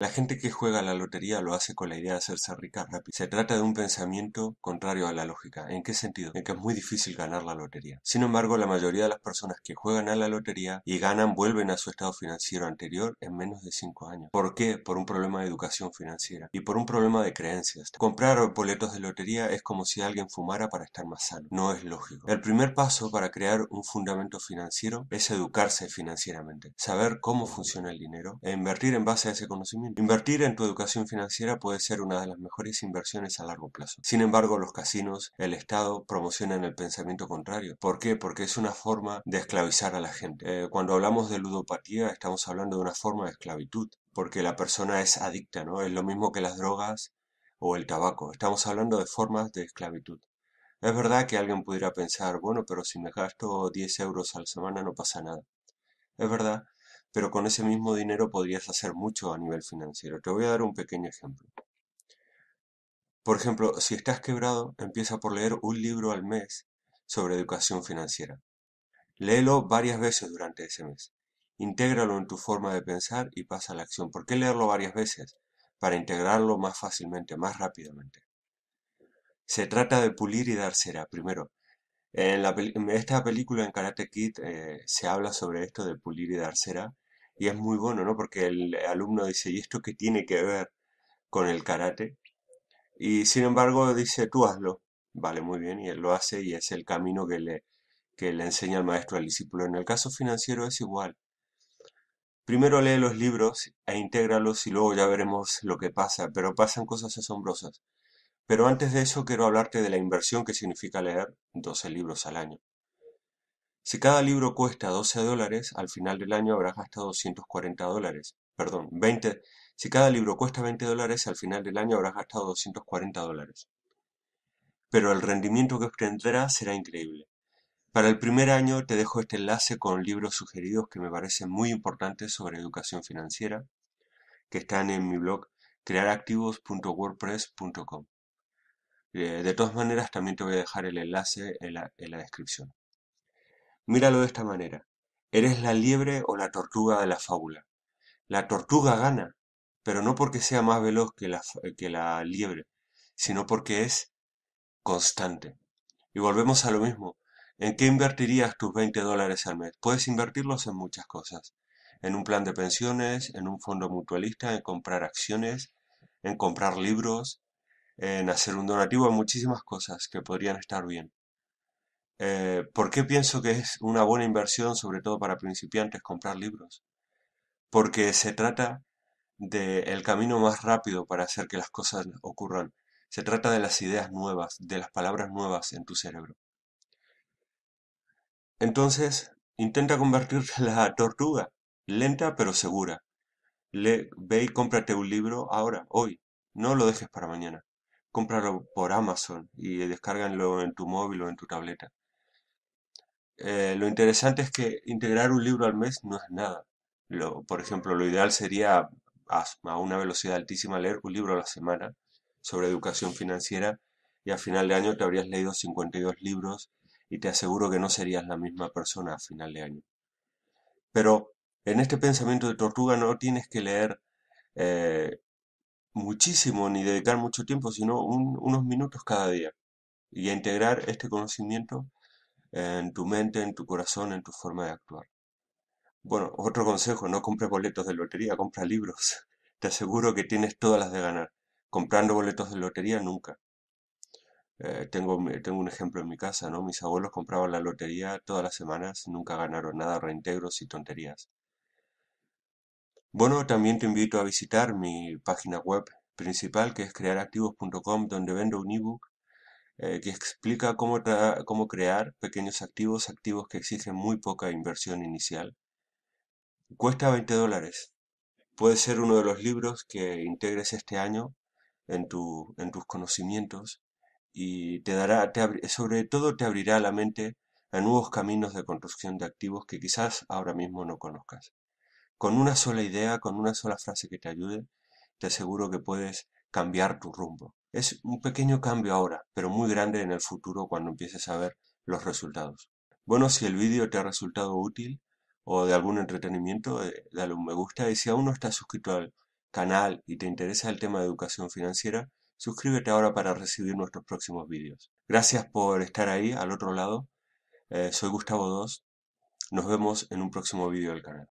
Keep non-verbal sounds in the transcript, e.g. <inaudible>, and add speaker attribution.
Speaker 1: La gente que juega a la lotería lo hace con la idea de hacerse rica rápido. Se trata de un pensamiento contrario a la lógica. ¿En qué sentido? En que es muy difícil ganar la lotería. Sin embargo, la mayoría de las personas que juegan a la lotería y ganan vuelven a su estado financiero anterior en menos de 5 años. ¿Por qué? Por un problema de educación financiera y por un problema de creencias. Comprar boletos de lotería es como si alguien fumara para estar más sano. No es lógico. El primer paso para crear un fundamento financiero es educarse financieramente, saber cómo funciona el dinero e invertir en base a ese conocimiento Invertir en tu educación financiera puede ser una de las mejores inversiones a largo plazo. Sin embargo, los casinos, el Estado, promocionan el pensamiento contrario. ¿Por qué? Porque es una forma de esclavizar a la gente. Eh, cuando hablamos de ludopatía, estamos hablando de una forma de esclavitud, porque la persona es adicta, ¿no? Es lo mismo que las drogas o el tabaco. Estamos hablando de formas de esclavitud. Es verdad que alguien pudiera pensar, bueno, pero si me gasto 10 euros a la semana no pasa nada. Es verdad, pero con ese mismo dinero podrías hacer mucho a nivel financiero. Te voy a dar un pequeño ejemplo. Por ejemplo, si estás quebrado, empieza por leer un libro al mes sobre educación financiera. Léelo varias veces durante ese mes. Intégralo en tu forma de pensar y pasa a la acción. ¿Por qué leerlo varias veces? Para integrarlo más fácilmente, más rápidamente. Se trata de pulir y dar cera, primero. En, esta película en Karate Kid eh, se habla sobre esto de pulir y dar cera y es muy bueno, ¿no? Porque el alumno dice, ¿y esto qué tiene que ver con el karate? Y sin embargo dice, tú hazlo. Vale, muy bien, y él lo hace y es el camino que le, que le enseña el maestro al discípulo. En el caso financiero es igual. Primero lee los libros e intégralos y luego ya veremos lo que pasa, pero pasan cosas asombrosas. Pero antes de eso quiero hablarte de la inversión que significa leer 12 libros al año. Si cada libro cuesta 12 dólares, al final del año habrás gastado 240 dólares. Perdón, 20. Si cada libro cuesta 20 dólares, al final del año habrás gastado 240 dólares. Pero el rendimiento que obtendrás será increíble. Para el primer año te dejo este enlace con libros sugeridos que me parecen muy importantes sobre educación financiera, que están en mi blog crearactivos.wordpress.com. Eh, de todas maneras, también te voy a dejar el enlace en la descripción. Míralo de esta manera. Eres la liebre o la tortuga de la fábula. La tortuga gana, pero no porque sea más veloz que la, que la liebre, sino porque es constante. Y volvemos a lo mismo. ¿En qué invertirías tus 20 dólares al mes? Puedes invertirlos en muchas cosas. En un plan de pensiones, en un fondo mutualista, en comprar acciones, en comprar libros, en hacer un donativo, en muchísimas cosas que podrían estar bien. Eh, ¿Por qué pienso que es una buena inversión, sobre todo para principiantes, comprar libros? Porque se trata del camino más rápido para hacer que las cosas ocurran. Se trata de las ideas nuevas, de las palabras nuevas en tu cerebro. Entonces, intenta convertir <laughs> la tortuga, lenta pero segura. ve y cómprate un libro ahora, hoy. No lo dejes para mañana. Cómpralo por Amazon y descárganlo en tu móvil o en tu tableta. Eh, lo interesante es que integrar un libro al mes no es nada. Lo, por ejemplo, lo ideal sería a, una velocidad altísima leer un libro a la semana sobre educación financiera y a final de año te habrías leído 52 libros y te aseguro que no serías la misma persona a final de año. Pero en este pensamiento de tortuga no tienes que leer eh, muchísimo ni dedicar mucho tiempo, sino unos minutos cada día y a integrar este conocimiento en tu mente, en tu corazón, en tu forma de actuar. Bueno, otro consejo, no compres boletos de lotería, compra libros. <laughs> Te aseguro que tienes todas las de ganar. Comprando boletos de lotería nunca. Eh, tengo, tengo un ejemplo en mi casa, ¿no? Mis abuelos compraban la lotería todas las semanas, nunca ganaron nada, reintegros y tonterías. Bueno, también te invito a visitar mi página web principal que es crearactivos.com donde vendo un ebook eh, que explica cómo, cómo crear pequeños activos, activos que exigen muy poca inversión inicial. Cuesta 20 dólares. Puede ser uno de los libros que integres este año en, tu, en tus conocimientos y te dará, sobre todo te abrirá la mente a nuevos caminos de construcción de activos que quizás ahora mismo no conozcas. Con una sola idea, con una sola frase que te ayude, te aseguro que puedes cambiar tu rumbo. Es un pequeño cambio ahora, pero muy grande en el futuro cuando empieces a ver los resultados. Bueno, si el vídeo te ha resultado útil o de algún entretenimiento, eh, dale un me gusta y si aún no estás suscrito al canal y te interesa el tema de educación financiera, suscríbete ahora para recibir nuestros próximos vídeos. Gracias por estar ahí al otro lado. Eh, soy Gustavo Dos. Nos vemos en un próximo vídeo del canal.